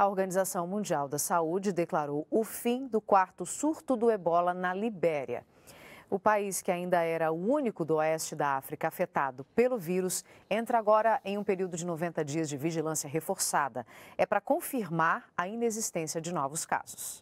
A Organização Mundial da Saúde declarou o fim do quarto surto do ebola na Libéria. O país, que ainda era o único do oeste da África afetado pelo vírus, entra agora em um período de 90 dias de vigilância reforçada. É para confirmar a inexistência de novos casos.